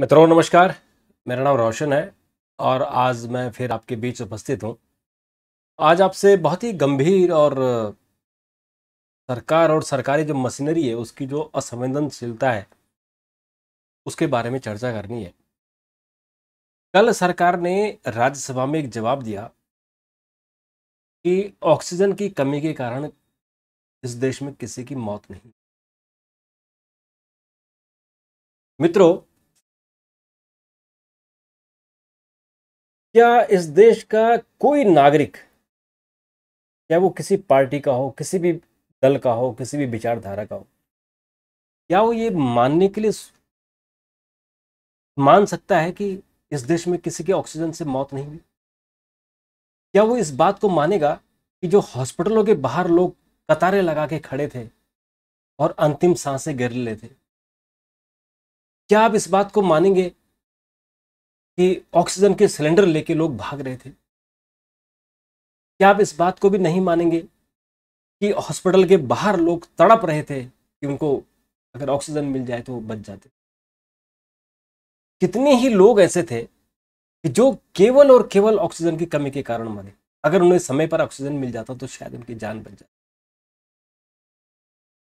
मित्रों नमस्कार मेरा नाम रोशन है और आज मैं फिर आपके बीच उपस्थित हूँ आज आपसे बहुत ही गंभीर और सरकार और सरकारी जो मशीनरी है उसकी जो असंवेदनशीलता है उसके बारे में चर्चा करनी है कल सरकार ने राज्यसभा में एक जवाब दिया कि ऑक्सीजन की कमी के कारण इस देश में किसी की मौत नहीं मित्रों क्या इस देश का कोई नागरिक क्या वो किसी पार्टी का हो किसी भी दल का हो किसी भी विचारधारा का हो क्या वो ये मानने के लिए मान सकता है कि इस देश में किसी के ऑक्सीजन से मौत नहीं हुई क्या वो इस बात को मानेगा कि जो हॉस्पिटलों के बाहर लोग कतारें लगा के खड़े थे और अंतिम सांसें गिर ले थे क्या आप इस बात को मानेंगे कि ऑक्सीजन के सिलेंडर लेके लोग भाग रहे थे क्या आप इस बात को भी नहीं मानेंगे कि हॉस्पिटल के बाहर लोग तड़प रहे थे कि उनको अगर ऑक्सीजन मिल जाए तो बच जाते कितने ही लोग ऐसे थे कि जो केवल और केवल ऑक्सीजन की कमी के कारण मरे अगर उन्हें समय पर ऑक्सीजन मिल जाता तो शायद उनकी जान बच जाती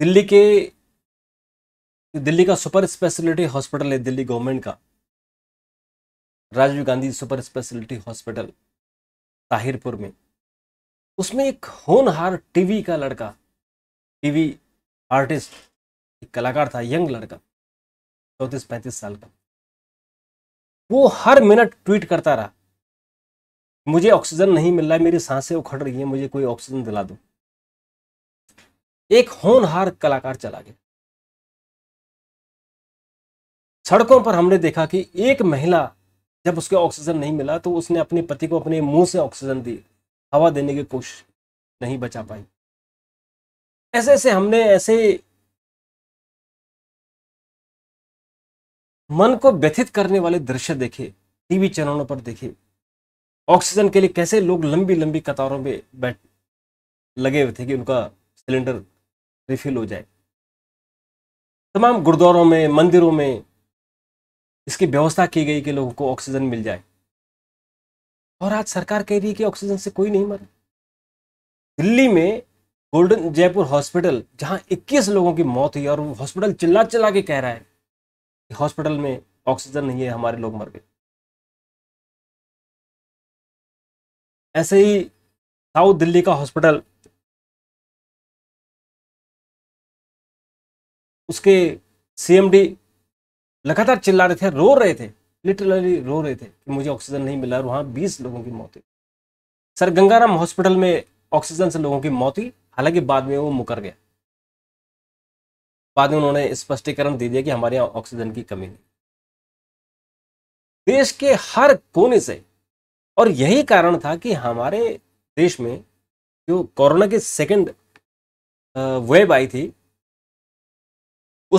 दिल्ली के दिल्ली का सुपर स्पेशलिटी हॉस्पिटल है दिल्ली गवर्नमेंट का Rajiv Gandhi super speciality hospital Tahirpur में उसमें एक होनहार टीवी का लड़का टीवी आर्टिस्ट एक कलाकार था यंग लड़का चौंतीस पैंतीस साल का वो हर मिनट ट्वीट करता रहा मुझे ऑक्सीजन नहीं मिल रहा है मेरी सांसें उखड़ रही हैं मुझे कोई ऑक्सीजन दिला दो एक होनहार कलाकार चला गया सड़कों पर हमने देखा कि एक महिला जब उसके ऑक्सीजन नहीं मिला तो उसने अपने पति को अपने मुंह से ऑक्सीजन दी हवा देने की कोशिश नहीं बचा पाई ऐसे ऐसे हमने ऐसे मन को व्यथित करने वाले दृश्य देखे टीवी चैनलों पर देखे ऑक्सीजन के लिए कैसे लोग लंबी लंबी कतारों में बैठ लगे हुए थे कि उनका सिलेंडर रिफिल हो जाए तमाम गुरुद्वारों में मंदिरों में इसकी व्यवस्था की गई कि लोगों को ऑक्सीजन मिल जाए और आज सरकार कह रही है कि ऑक्सीजन से कोई नहीं मरे दिल्ली में गोल्डन जयपुर हॉस्पिटल जहां 21 लोगों की मौत हुई और वो हॉस्पिटल चिल्ला चिल्ला के कह रहा है कि हॉस्पिटल में ऑक्सीजन नहीं है हमारे लोग मर गए ऐसे ही साउथ दिल्ली का हॉस्पिटल उसके सीएमडी लगातार चिल्ला रहे थे रो रहे थे लिटरली रो रहे थे कि मुझे ऑक्सीजन नहीं मिला और वहाँ बीस लोगों की मौत हुई सर गंगाराम हॉस्पिटल में ऑक्सीजन से लोगों की मौत हुई हालांकि बाद में वो मुकर गया बाद में उन्होंने स्पष्टीकरण दे दिया कि हमारे यहाँ ऑक्सीजन की कमी नहीं देश के हर कोने से और यही कारण था कि हमारे देश में जो कोरोना की सेकेंड वेब आई थी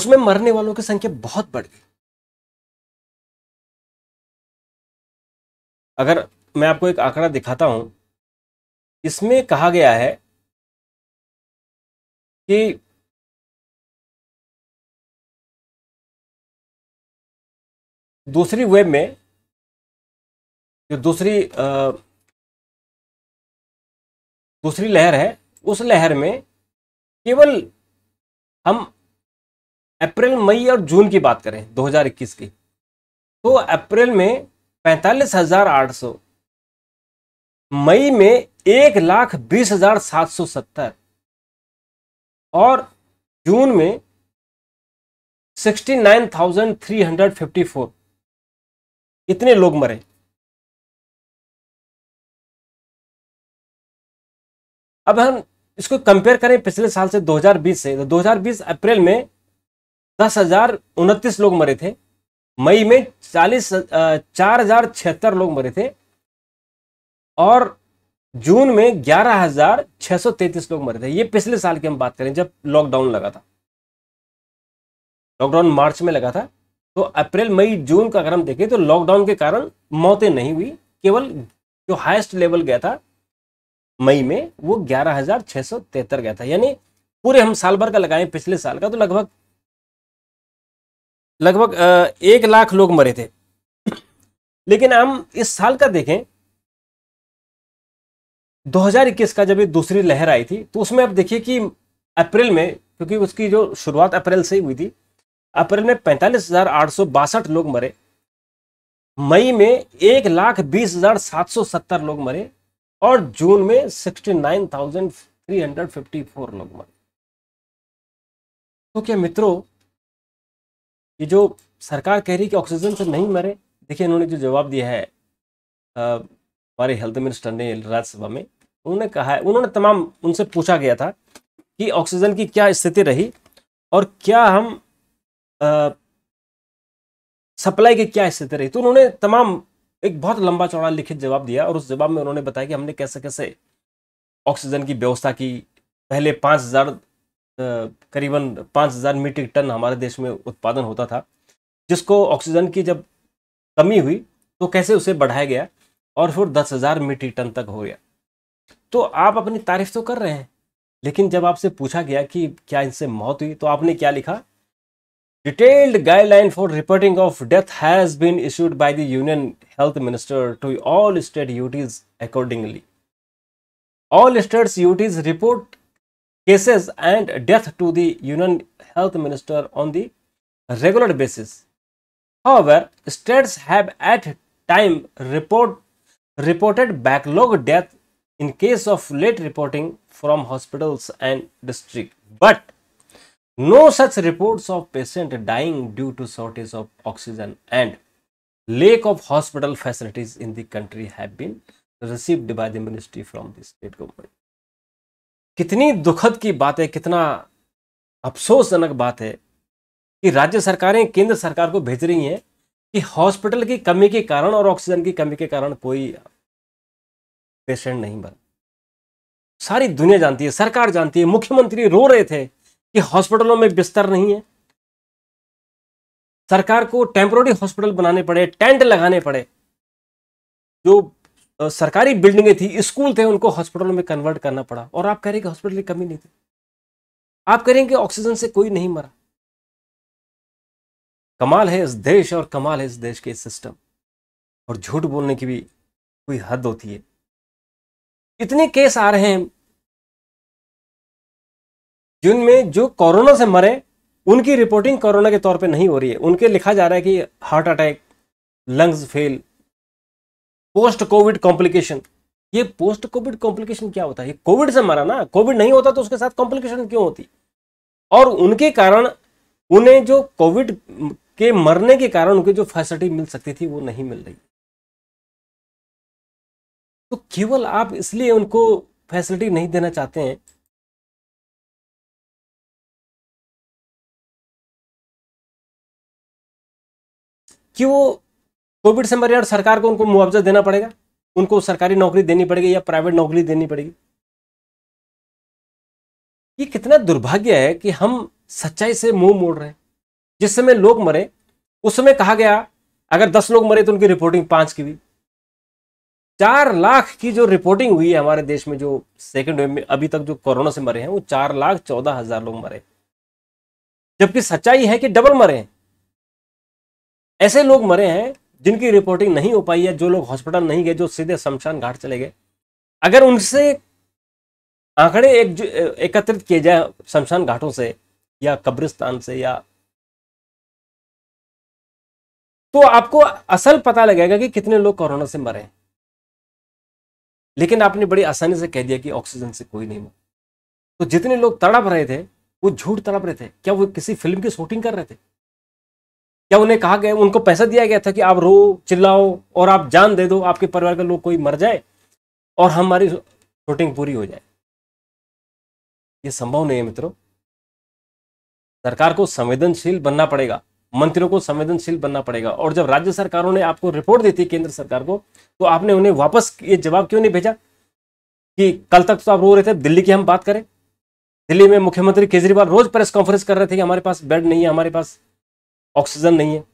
उसमें मरने वालों की संख्या बहुत बढ़ गई अगर मैं आपको एक आंकड़ा दिखाता हूं इसमें कहा गया है कि दूसरी वेब में जो दूसरी आ, दूसरी लहर है उस लहर में केवल हम अप्रैल मई और जून की बात करें 2021 की तो अप्रैल में पैंतालीस हजार आठ सौ मई में एक लाख बीस हजार सात सौ सत्तर और जून में sixty nine thousand three hundred fifty four इतने लोग मरे अब हम इसको कंपेयर करें पिछले साल से 2020 से तो 2020 अप्रैल में दस हजार उनतीस लोग मरे थे मई में चालीस चार हजार छिहत्तर लोग मरे थे और जून में ग्यारह हजार छह सौ तैतीस लोग मरे थे ये पिछले साल की हम बात करें जब लॉकडाउन लगा था लॉकडाउन मार्च में लगा था तो अप्रैल मई जून का अगर हम देखें तो लॉकडाउन के कारण मौतें नहीं हुई केवल जो हाईएस्ट लेवल गया था मई में वो ग्यारह हजार छह सौ तिहत्तर गया था यानी पूरे हम साल भर का लगाए पिछले साल का तो लगभग लगभग एक लाख लोग मरे थे लेकिन हम इस साल का देखें 2021 का जब ये दूसरी लहर आई थी तो उसमें आप देखिए कि अप्रैल में क्योंकि उसकी जो शुरुआत अप्रैल से ही हुई थी अप्रैल में पैंतालीस लोग मरे मई में एक लाख बीस हजार सात सौ सत्तर लोग मरे और जून में sixty nine thousand three hundred fifty four लोग मरे तो क्या मित्रों ये जो सरकार कह रही है कि ऑक्सीजन से नहीं मरे देखिए इन्होंने जो जवाब दिया है हमारे हेल्थ मिनिस्टर ने राज्यसभा में उन्होंने कहा है उन्होंने तमाम उनसे पूछा गया था कि ऑक्सीजन की क्या स्थिति रही और क्या हम आ, सप्लाई की क्या स्थिति रही तो उन्होंने तमाम एक बहुत लंबा चौड़ा लिखित जवाब दिया और उस जवाब में उन्होंने बताया कि हमने कैसे कैसे ऑक्सीजन की व्यवस्था की पहले पाँच हज़ार करीबन पाँच हज़ार मीट्रिक टन हमारे देश में उत्पादन होता था जिसको ऑक्सीजन की जब कमी हुई तो कैसे उसे बढ़ाया गया और फिर दस हज़ार मीट्रिक टन तक हो गया तो आप अपनी तारीफ तो कर रहे हैं लेकिन जब आपसे पूछा गया कि क्या इनसे मौत हुई तो आपने क्या लिखा detailed guideline for reporting of death has been issued by the union health minister to all state UTs accordingly all states UTs report cases and death to the Union Health Minister on the regular basis. However, states have at time report, reported backlog death in case of late reporting from hospitals and district. But no such reports of patient dying due to shortage of oxygen and lack of hospital facilities in the country have been received by the ministry from the state government. कितनी दुखद की बात है कितना अफसोसजनक बात है कि राज्य सरकारें केंद्र सरकार को भेज रही हैं कि हॉस्पिटल की कमी के कारण और ऑक्सीजन की कमी के कारण कोई पेशेंट नहीं बन सारी दुनिया जानती है सरकार जानती है मुख्यमंत्री रो रहे थे कि हॉस्पिटलों में बिस्तर नहीं है सरकार को टेम्पोरि हॉस्पिटल बनाने पड़े टेंट लगाने पड़े जो सरकारी बिल्डिंगें थी स्कूल थे उनको हॉस्पिटलों में कन्वर्ट करना पड़ा और आप कह रहे कि हॉस्पिटल की कमी नहीं थी आप कह रहे हैं कि ऑक्सीजन से कोई नहीं मरा कमाल है इस देश और कमाल है इस देश के सिस्टम और झूठ बोलने की भी कोई हद होती है इतने केस आ रहे हैं जिनमें जो कोरोना से मरे उनकी रिपोर्टिंग कोरोना के तौर पे नहीं हो रही है उनके लिखा जा रहा है कि heart attack lungs fail post COVID complication ये पोस्ट कोविड कॉम्प्लिकेशन क्या होता है ये कोविड से मरा ना कोविड नहीं होता तो उसके साथ कॉम्प्लिकेशन क्यों होती और उनके कारण उन्हें जो कोविड के मरने के कारण उनके जो फैसिलिटी मिल सकती थी वो नहीं मिल रही तो केवल आप इसलिए उनको फैसिलिटी नहीं देना चाहते हैं कि वो कोविड से मरे और सरकार को उनको मुआवजा देना पड़ेगा उनको सरकारी नौकरी देनी पड़ेगी या प्राइवेट नौकरी देनी पड़ेगी ये कितना दुर्भाग्य है कि हम सच्चाई से मुंह मोड़ रहे हैं जिस समय लोग मरे उस समय कहा गया अगर दस लोग मरे तो उनकी रिपोर्टिंग पांच की हुई चार लाख की जो रिपोर्टिंग हुई है हमारे देश में जो सेकेंड वेव में अभी तक जो कोरोना से मरे हैं वो चार लाख चौदह हजार लोग मरे जबकि सच्चाई है कि डबल मरे ऐसे लोग मरे हैं जिनकी रिपोर्टिंग नहीं हो पाई है जो लोग हॉस्पिटल नहीं गए जो सीधे शमशान घाट चले गए अगर उनसे आंकड़े एक एकत्रित किए जाए शमशान घाटों से या कब्रिस्तान से या तो आपको असल पता लगेगा कि कितने लोग कोरोना से मरे लेकिन आपने बड़ी आसानी से कह दिया कि ऑक्सीजन से कोई नहीं मर तो जितने लोग तड़प रहे थे वो झूठ तड़प रहे थे क्या वो किसी फिल्म की शूटिंग कर रहे थे या उन्हें कहा गया उनको पैसा दिया गया था कि आप रो चिल्लाओ और आप जान दे दो आपके परिवार के लोग कोई मर जाए और हमारी शूटिंग पूरी हो जाए ये संभव नहीं है मित्रों सरकार को संवेदनशील बनना पड़ेगा मंत्रियों को संवेदनशील बनना पड़ेगा और जब राज्य सरकारों ने आपको रिपोर्ट दी थी केंद्र सरकार को तो आपने उन्हें वापस ये जवाब क्यों नहीं भेजा कि कल तक तो आप रो रहे थे दिल्ली की हम बात करें दिल्ली में मुख्यमंत्री केजरीवाल रोज प्रेस कॉन्फ्रेंस कर रहे थे कि हमारे पास बेड नहीं है हमारे पास ऑक्सीजन नहीं है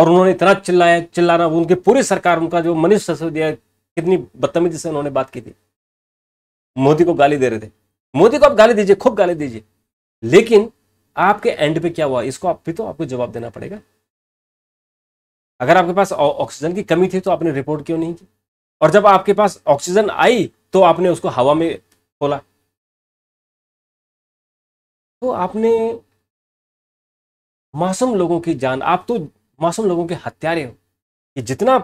और उन्होंने इतना चिल्लाया चिल्लाना उनके पूरी सरकार उनका जो मनीष सिसोदिया कितनी बदतमीजी से उन्होंने बात की थी मोदी को गाली दे रहे थे मोदी को आप गाली दीजिए खूब गाली दीजिए लेकिन आपके एंड पे क्या हुआ इसको आप भी तो आपको जवाब देना पड़ेगा अगर आपके पास ऑक्सीजन की कमी थी तो आपने रिपोर्ट क्यों नहीं की और जब आपके पास ऑक्सीजन आई तो आपने उसको हवा में खोला तो आपने मासूम लोगों की जान आप तो मासूम लोगों के हत्यारे हो कि जितना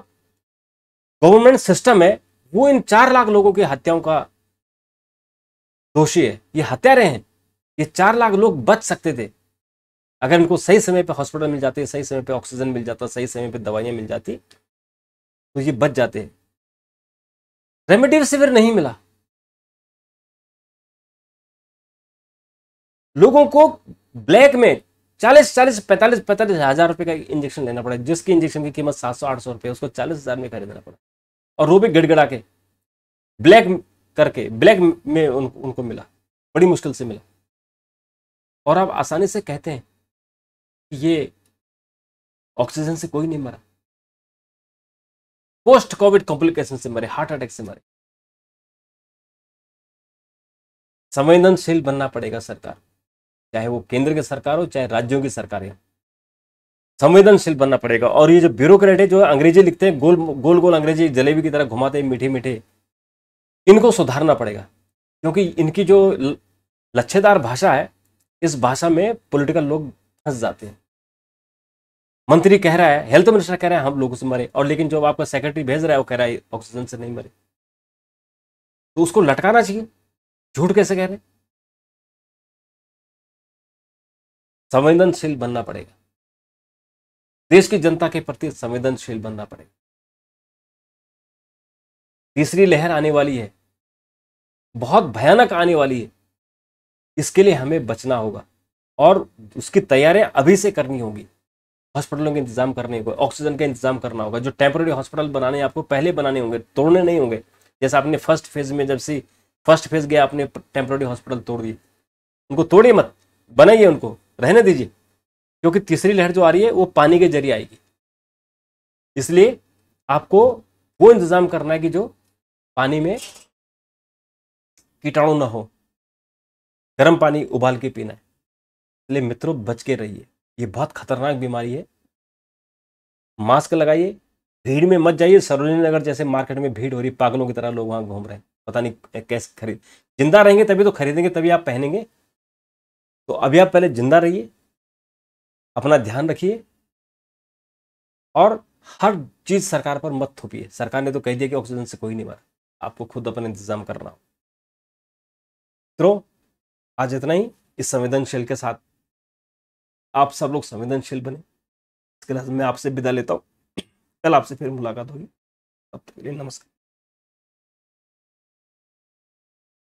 गवर्नमेंट सिस्टम है वो इन चार लाख लोगों की हत्याओं का दोषी है ये हत्यारे हैं ये चार लाख लोग बच सकते थे अगर इनको सही समय पे हॉस्पिटल मिल जाते सही समय पे ऑक्सीजन मिल जाता सही समय पे दवाइयां मिल जाती तो ये बच जाते हैं रेमडेसिविर नहीं मिला लोगों को ब्लैक में चालीस चालीस पैंतालीस पैंतालीस हजार रुपये का इंजेक्शन लेना पड़ा जिसकी इंजेक्शन की कीमत सात सौ आठ सौ रुपये उसको चालीस हजार में खरीदना पड़ा और वो भी गिड़गड़ा के ब्लैक करके ब्लैक में उन, उनको मिला बड़ी मुश्किल से मिला और आप आसानी से कहते हैं कि ये ऑक्सीजन से कोई नहीं मरा पोस्ट कोविड कॉम्प्लिकेशन से मरे हार्ट अटैक से मरे संवेदनशील बनना पड़ेगा सरकार को चाहे वो केंद्र की सरकार हो चाहे राज्यों की सरकार हो संवेदनशील बनना पड़ेगा और ये जो ब्यूरोक्रेट है जो अंग्रेजी लिखते हैं गोल गोल गोल अंग्रेजी जलेबी की तरह घुमाते हैं मीठे मीठे इनको सुधारना पड़ेगा क्योंकि इनकी जो लच्छेदार भाषा है इस भाषा में पॉलिटिकल लोग फंस जाते हैं मंत्री कह रहा है हेल्थ मिनिस्टर कह रहा है हम लोग से मरे और लेकिन जो आपका सेक्रेटरी भेज रहा है वो कह रहा है ऑक्सीजन से नहीं मरे तो उसको लटकाना चाहिए झूठ कैसे कह रहे हैं संवेदनशील बनना पड़ेगा देश की जनता के प्रति संवेदनशील बनना पड़ेगा तीसरी लहर आने वाली है बहुत भयानक आने वाली है इसके लिए हमें बचना होगा और उसकी तैयारियां अभी से करनी होगी हॉस्पिटलों के इंतजाम करने होंगे ऑक्सीजन का इंतजाम करना होगा जो टेम्पररी हॉस्पिटल बनाने आपको पहले बनाने होंगे तोड़ने नहीं होंगे जैसे आपने फर्स्ट फेज में जब से फर्स्ट फेज गया आपने टेम्पोरेरी हॉस्पिटल तोड़ दिए उनको तोड़िए मत बनाइए उनको रहने दीजिए क्योंकि तीसरी लहर जो आ रही है वो पानी के जरिए आएगी इसलिए आपको वो इंतज़ाम करना है कि जो पानी में कीटाणु ना हो गर्म पानी उबाल के पीना है इसलिए मित्रों बच के रहिए ये बहुत खतरनाक बीमारी है मास्क लगाइए भीड़ में मत जाइए सरोजनी नगर जैसे मार्केट में भीड़ हो रही पागलों की तरह लोग वहां घूम रहे हैं पता नहीं कैसे खरीद जिंदा रहेंगे तभी तो खरीदेंगे तभी आप पहनेंगे तो अभी आप पहले जिंदा रहिए अपना ध्यान रखिए और हर चीज़ सरकार पर मत थोपिए सरकार ने तो कह दिया कि ऑक्सीजन से कोई नहीं मारा आपको खुद अपना इंतजाम करना हो तो आज इतना ही इस संवेदनशील के साथ आप सब लोग संवेदनशील बने इसके लिए मैं आपसे विदा लेता हूँ कल आपसे फिर मुलाकात होगी तब तक के लिए नमस्कार